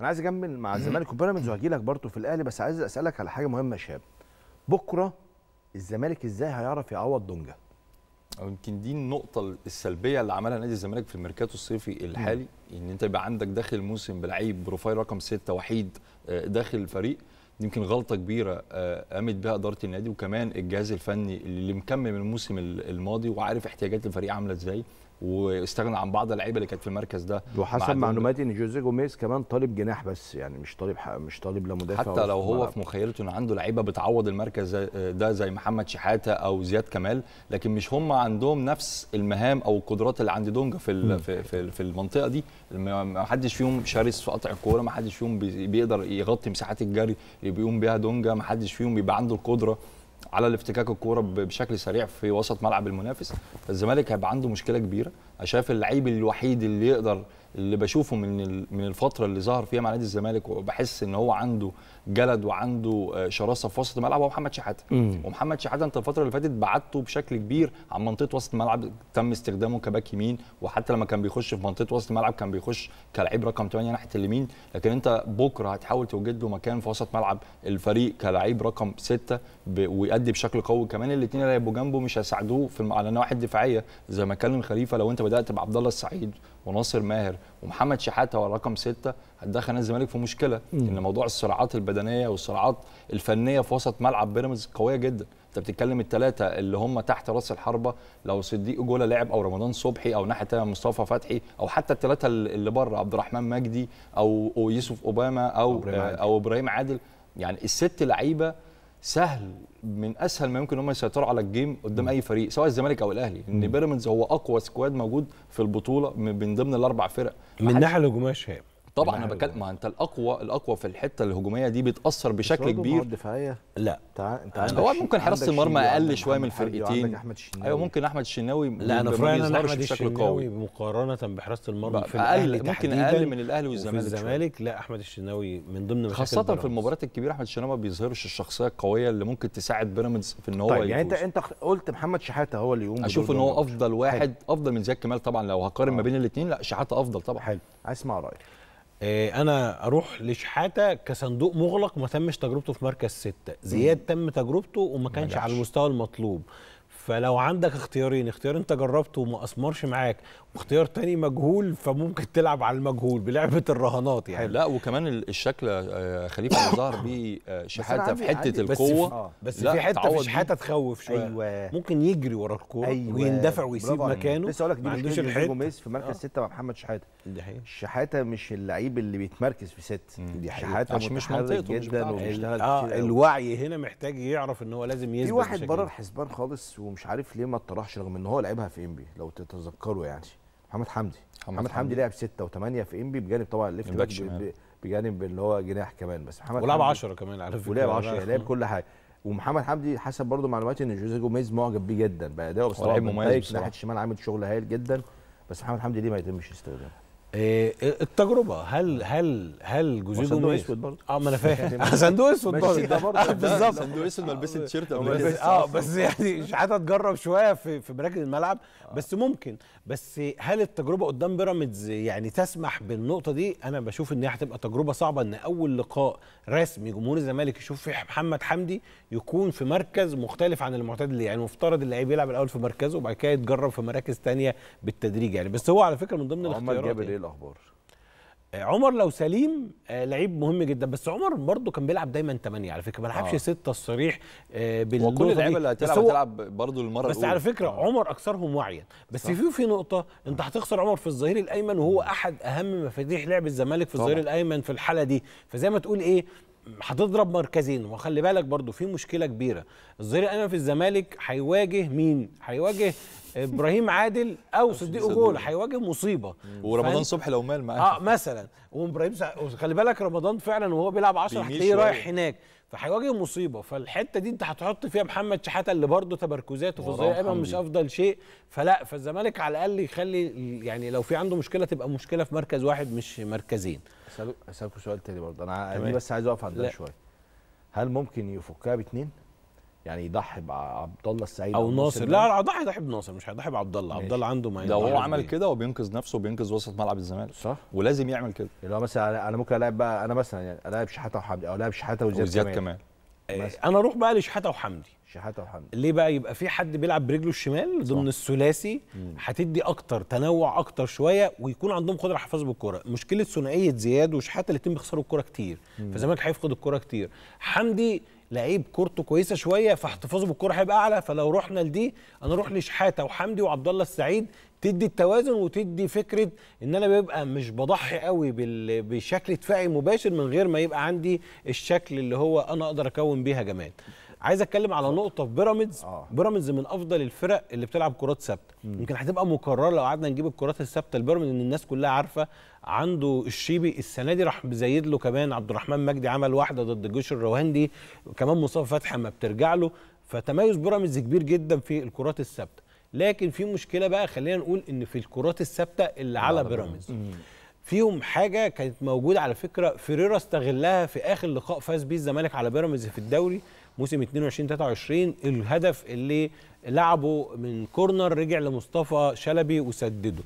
انا عايز اكمل مع الزمالك وبيراميدز وهجي لك برضه في الاهلي بس عايز اسالك على حاجه مهمه يا شاب بكره الزمالك ازاي هيعرف يعوض دونجا او يمكن دي النقطه السلبيه اللي عملها نادي الزمالك في الميركاتو الصيفي الحالي ان انت يبقى عندك داخل الموسم بلعيب بروفايل رقم ستة وحيد آه، داخل الفريق دي يمكن غلطه كبيره آه، قامت بها اداره النادي وكمان الجهاز الفني اللي من الموسم الماضي وعارف احتياجات الفريق عامله ازاي واستغنى عن بعض اللعيبه اللي كانت في المركز ده وحسب معلوماتي ان جوزيه جوميز كمان طالب جناح بس يعني مش طالب مش طالب لا مدافع حتى لو هو في مخيلته ان عنده لعيبه بتعوض المركز ده زي محمد شحاته او زياد كمال لكن مش هم عندهم نفس المهام او القدرات اللي عند دونجا في في, في في المنطقه دي ما حدش فيهم شرس في قطع الكوره ما حدش فيهم بيقدر يغطي مساحات الجري اللي بيقوم بيها دونجا ما حدش فيهم بيبقى عنده القدره على الافتكاك الكوره بشكل سريع في وسط ملعب المنافس الزمالك هيبقى عنده مشكله كبيره انا شايف اللعيب الوحيد اللي يقدر اللي بشوفه من من الفتره اللي ظهر فيها مع نادي الزمالك وبحس ان هو عنده جلد وعنده آه، شراسه في وسط الملعب هو محمد شحاته ومحمد شحاته انت الفتره اللي فاتت بعدته بشكل كبير عن منطقه وسط الملعب تم استخدامه كباك يمين وحتى لما كان بيخش في منطقه وسط الملعب كان بيخش كلاعب رقم 8 ناحيه اليمين لكن انت بكره هتحاول توجد له مكان في وسط ملعب الفريق كلاعب رقم 6 ويؤدي بشكل قوي كمان الاثنين اللي هيبقوا جنبه مش هيساعدوه في على النواحي الدفاعيه زي ما اتكلم خليفه لو انت بدات بعبد الله السعيد وناصر ماهر ومحمد شحاته هو رقم سته هتدخل نادي الزمالك في مشكله مم. ان موضوع الصراعات البدنيه والصراعات الفنيه في وسط ملعب بيراميدز قويه جدا انت بتتكلم الثلاثه اللي هم تحت راس الحربه لو صديق جوله لعب او رمضان صبحي او ناحيه تانية مصطفى فتحي او حتى الثلاثه اللي بره عبد الرحمن مجدي او يوسف اوباما او او ابراهيم عادل يعني الست لعيبه سهل من اسهل ما يمكن ان هم يسيطروا على الجيم قدام اي فريق سواء الزمالك او الاهلي ان بيراميدز هو اقوى سكواد موجود في البطوله من ضمن الاربع فرق من ناحيه الهجوميه شهاب طبعا انا بكلم ما انت الاقوى الاقوى في الحته الهجوميه دي بيتاثر بشكل كبير لا انت هو ممكن حراسه المرمى اقل شويه من الفرقتين ايوه ممكن احمد الشناوي لا انا في رايي ان احمد الشناوي مقارنه بحراسه المرمى في اقل ممكن اقل من الاهلي والزمالك الزمالك لا احمد الشناوي من ضمن خاصه في المباريات الكبيره احمد الشناوي ما بيظهرش الشخصيه القويه اللي ممكن تساعد بيراميدز في ان هو طيب يعني انت انت قلت محمد شحاته هو اللي يقوم اشوف ان هو افضل واحد افضل من زياد كمال طبعا لو هقارن ما آه. بين الاثنين لا شحاته افضل طبعا حلو عايز اسمع رايك آه، انا اروح لشحاته كصندوق مغلق ما تمش تجربته في مركز سته زياد تم تجربته وما كانش على المستوى المطلوب فلو عندك اختيارين اختيار انت جربته وما اثمرش معاك واختيار تاني مجهول فممكن تلعب على المجهول بلعبه الرهانات يعني لا وكمان الشكل آه، خليفه اللي ظهر بيه آه، شحاته في حته القوه بس في, آه بس في حته في شحاته تخوف شويه أيوة. ممكن يجري ورا الكوره أيوة. ويندفع ويسيب مكانه لسه اقول لك دي مش مشكله جوميز في مركز آه. سته مع محمد شحاته دي حقيقه شحاته مش اللعيب اللي بيتمركز في سته دي حقيقه شحاته عشان مش منطقته جدا وبيشتغل اه الوعي هنا محتاج يعرف ان هو لازم يثبت في واحد بره الحسبان خالص ومش عارف ليه ما اتطرحش رغم ان هو لعبها في انبي لو تتذكروا يعني محمد حمدي محمد حمدي لعب 6 و8 في انبي بجانب طبعا الليفت باك بجانب اللي هو جناح كمان بس محمد ولعب 10 كمان على فكره ولعب 10 لعب كل حاجه ومحمد حمدي حسب برضه معلوماتي ان جوزيه جوميز معجب بيه جدا بادائه بس لعيب مميز ناحيه الشمال عامل شغل هايل جدا بس محمد حمدي ليه ما يتمش استخدامه إيه التجربه هل آه. هل هل جوزيه صندوق اسود برضه اه ما انا فاهم يعني آه، صندوق اسود برضه بالظبط صندوق اسود ملبسه آه، تيشيرت اه بس يعني مش عايز اتجرب شويه في في مراكز الملعب بس ممكن بس هل التجربه قدام بيراميدز يعني تسمح بالنقطه دي انا بشوف ان هي هتبقى تجربه صعبه ان اول لقاء رسمي جمهور الزمالك يشوف فيه محمد حمدي يكون في مركز مختلف عن المعتاد اللي يعني مفترض اللعيب يلعب الاول في مركزه وبعد كده يتجرب في مراكز ثانيه بالتدريج يعني بس هو على فكره من ضمن الاختيارات الاخبار آه، عمر لو سليم آه، لعيب مهم جدا بس عمر برضه كان بيلعب دايما 8 على فكره ما لعبش 6 آه. الصريح آه، وكل اللعيبه اللي هتلعب هتلعب برضه المره بس الأولى. على فكره آه. عمر اكثرهم وعيا بس في في نقطه انت هتخسر عمر في الظهير الايمن وهو احد اهم مفاتيح لعب الزمالك في الظهير الايمن في الحاله دي فزي ما تقول ايه هتضرب مركزين وخلي بالك برضو في مشكله كبيره الظهير الايمن في الزمالك هيواجه مين هيواجه ابراهيم عادل او صديق جول هيواجه مصيبه ورمضان صبحي لو مال معاه اه مثلا وابراهيم خلي بالك رمضان فعلا وهو بيلعب 10 هتلاقيه رايح هناك فهيواجه مصيبه فالحته دي انت هتحط فيها محمد شحاته اللي برده تمركزاته في الظهير مش افضل شيء فلا فالزمالك على الاقل يخلي يعني لو في عنده مشكله تبقى مشكله في مركز واحد مش مركزين اسالكم سؤال تاني برضه انا بس عايز اقف عندها شويه هل ممكن يفكها باثنين يعني يضحي بعبد الله السعيد او ناصر لا هضحي ضحي بناصر مش هيضحي بعبد الله عبد الله عنده ما لو هو عمل كده وبينقذ نفسه وبينقذ وسط ملعب الزمالك صح ولازم يعمل كده اللي هو مثلا انا ممكن العب بقى انا مثلا يعني العب شحاته وحمدي او العب شحاته وزياد كمال إيه، انا اروح بقى لشحاته وحمدي شحاته وحمدي ليه بقى يبقى في حد بيلعب برجله الشمال ضمن الثلاثي هتدي اكتر تنوع اكتر شويه ويكون عندهم قدره حفاظ بالكره مشكله ثنائيه زياد وشحاته الاثنين بيخسروا الكره كتير فالزمالك هيفقد الكره كتير حمدي لعيب كورته كويسه شويه فاحتفاظه بالكوره هيبقى اعلى فلو رحنا لدي انا اروح لشحاته وحمدي وعبد الله السعيد تدي التوازن وتدي فكره ان انا بيبقى مش بضحي قوي بشكل دفاعي مباشر من غير ما يبقى عندي الشكل اللي هو انا اقدر اكون بيه هجمات عايز اتكلم على نقطه في بيراميدز آه. بيراميدز من افضل الفرق اللي بتلعب كرات ثابته يمكن هتبقى مكرره لو قعدنا نجيب الكرات الثابته لبيراميدز ان الناس كلها عارفه عنده الشيبي السنه دي راح مزيد له كمان عبد الرحمن مجدي عمل واحده ضد الجيش الرواندي كمان مصطفى فتحي ما بترجع له فتميز بيراميدز كبير جدا في الكرات الثابته لكن في مشكله بقى خلينا نقول ان في الكرات الثابته اللي على بيراميدز فيهم حاجه كانت موجوده على فكره فيريرا استغلها في اخر لقاء فاز بيه الزمالك على بيراميدز في الدوري موسم 22 23 الهدف اللي لعبه من كورنر رجع لمصطفى شلبي وسدده